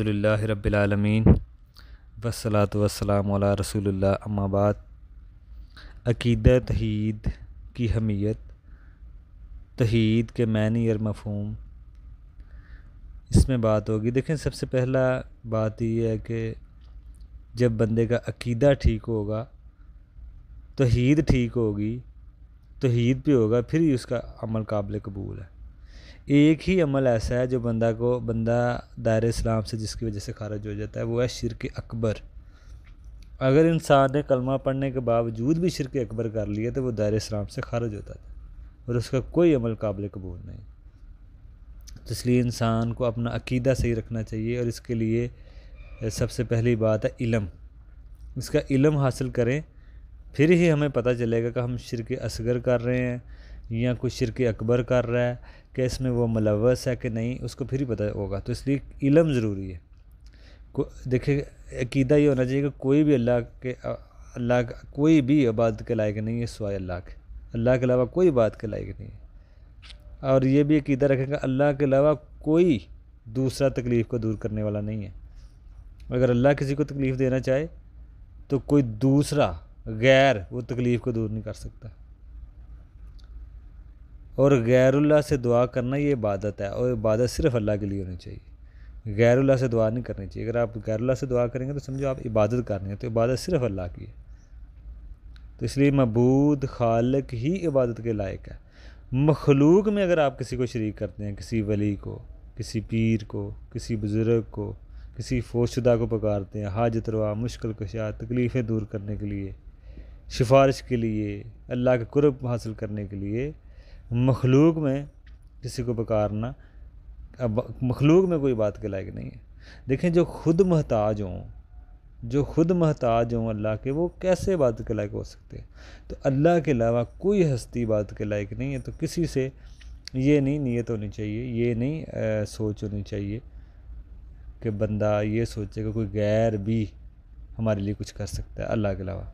अलहमदिल्ला रबालमीन वसलात वसलाम रसूल अम्माबाद अकीदा तहीद की हमीयत तहीद के मैनी और मफहम इसमें बात होगी देखें सबसे पहला बात यह है कि जब बंदे का अकीदा ठीक होगा तहीद ठीक होगी तहीद भी होगा फिर ही उसका अमल काबिल कबूल है एक ही अमल ऐसा है जो बंदा को बंदा दायर इस्लाम से जिसकी वजह से खारिज हो जाता है वो है शिरक अकबर अगर इंसान ने कलमा पढ़ने के बावजूद भी शिरक अकबर कर लिया तो वो दायर इस्लाम से खारिज होता था और उसका कोई अमल काबिल कबूल नहीं तो इसलिए इंसान को अपना अकीदा सही रखना चाहिए और इसके लिए सबसे पहली बात है इलम इसका इलम हासिल करें फिर ही हमें पता चलेगा कि हम शिरक असगर कर रहे हैं या कोई शिरक अकबर कर रहा है कि इसमें वो मुलवस है कि नहीं उसको फिर ही पता होगा तो इसलिए इलम ज़रूरी है देखिए अकीदा ये होना चाहिए कि कोई भी अल्लाह के अल्लाह कोई भी इबादत के लायक नहीं है सवाए अल्लाह के अल्लाह के अलावा कोई बात के लायक नहीं है और ये भी अकीदा रखेंगे अल्लाह के अलावा कोई दूसरा तकलीफ़ को दूर करने वाला नहीं है अगर अल्लाह किसी को तकलीफ़ देना चाहे तो कोई दूसरा गैर वो तकलीफ़ को दूर नहीं कर सकता और गैरुल्ला से दुआ करना ये इबादत है और इबादत सिर्फ अल्लाह के लिए होनी चाहिए गैरुल्ला से दुआ नहीं करनी चाहिए अगर आप गैरुल्ला से दुआ करेंगे तो समझो आप इबादत कर रहे हैं तो इबादत सिर्फ अल्लाह की है तो इसलिए मबूद खालक ही इबादत के लायक है मखलूक में अगर आप किसी को शरीक करते हैं किसी वली को किसी पीर को किसी बुज़ुर्ग को किसी फोशुदा को पकारते हैं हाजत रवा मुश्किल कशा तकलीफ़ें दूर करने के लिए सिफारिश के लिए अल्लाह के कुरब हासिल करने के लिए मखलूक में किसी को पकारना अब मखलूक में कोई बात के लायक नहीं है देखें जो खुद महताज हों जो खुद महताज हों अल्लाह के वो कैसे बात के लायक हो सकते हैं तो अल्लाह के अलावा कोई हस्ती बात के लायक नहीं है तो किसी से ये नहीं नीयत होनी चाहिए ये नहीं आ, सोच होनी चाहिए कि बंदा ये सोचे कि कोई गैर भी हमारे लिए कुछ कर सकता है अल्लाह के अलावा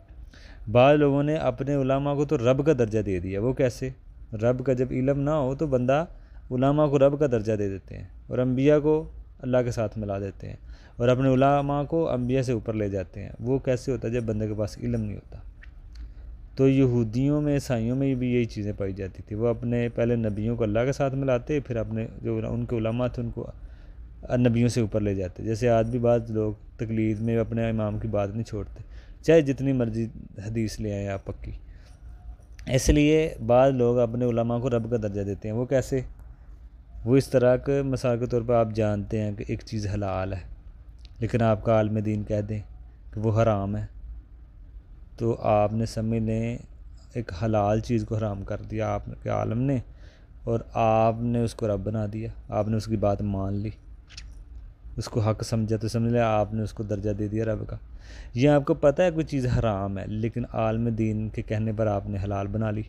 बाद लोगों ने अपने उलामा को तो रब का दर्जा दे दिया वो कैसे रब का जब इलम ना हो तो बंदा उलामा को रब का दर्जा दे देते हैं और अम्बिया को अल्लाह के साथ मिला देते हैं और अपने उलामा को अम्बिया से ऊपर ले जाते हैं वो कैसे होता है जब बंदे के पास इलम नहीं होता तो यहूदियों में ईसाइयों में भी यही चीज़ें पाई जाती थी वो अपने पहले नबियों को अल्लाह के साथ मिलाते फिर अपने जो उनके उलामा थे उनको नबियों से ऊपर ले जाते जैसे आज भी बाद लोग तकलीद में अपने इमाम की बात नहीं छोड़ते चाहे जितनी मर्जी हदीस ले आए आप पक्की इसलिए बाद लोग अपने उलमा को रब का दर्जा देते हैं वो कैसे वो इस तरह के मिसाल के तौर पर आप जानते हैं कि एक चीज़ हलाल है लेकिन आपका आलम दीन कह दें कि वो हराम है तो आपने समझ ने एक हलाल चीज़ को हराम कर दिया आपके आलम ने और आपने उसको रब बना दिया आपने उसकी बात मान ली उसको हक समझा तो समझ लिया आपने उसको दर्जा दे दिया रब का ये आपको पता है कोई चीज़ हराम है लेकिन आलम दीन के कहने पर आपने हलाल बना ली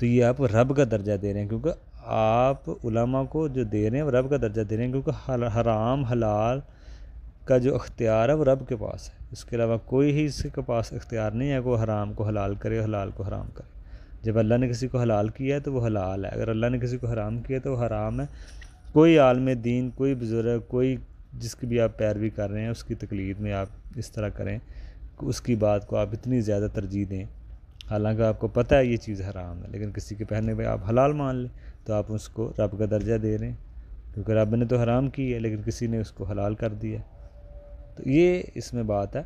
तो ये आप रब का दर्जा दे रहे हैं क्योंकि आप उलमा को जो दे रहे हैं वो रब का दर्जा दे रहे हैं क्योंकि हराम हलाल का जो अख्तियार है वो रब के पास है उसके अलावा कोई ही इसके पास अख्तियार नहीं है कि वो हराम को हलाल करे हलाल को हराम करे जब अल्लाह ने किसी को हलाल किया है तो वो हलाल है अगर अल्लाह ने किसी को हराम किया है तो वो हराम है कोई आलम दीन कोई बुज़ुर्ग कोई जिसकी भी आप पैरवी कर रहे हैं उसकी तकलीद में आप इस तरह करें कि उसकी बात को आप इतनी ज़्यादा तरजीह दें हालांकि आपको पता है ये चीज़ हराम है लेकिन किसी के पहनने पर आप हलाल मान लें तो आप उसको रब का दर्जा दे रहे हैं क्योंकि रब ने तो हराम की है लेकिन किसी ने उसको हलाल कर दिया तो ये इसमें बात है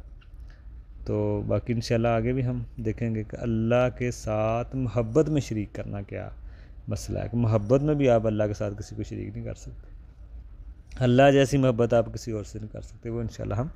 तो बाकी इन आगे भी हम देखेंगे कि अल्लाह के साथ महब्बत में शरीक करना क्या मसला है कि मोहब्बत में भी आप अल्लाह के साथ किसी को शरीक नहीं कर सकते अल्लाह जैसी मोहब्बत आप किसी और से नहीं कर सकते वो इन हम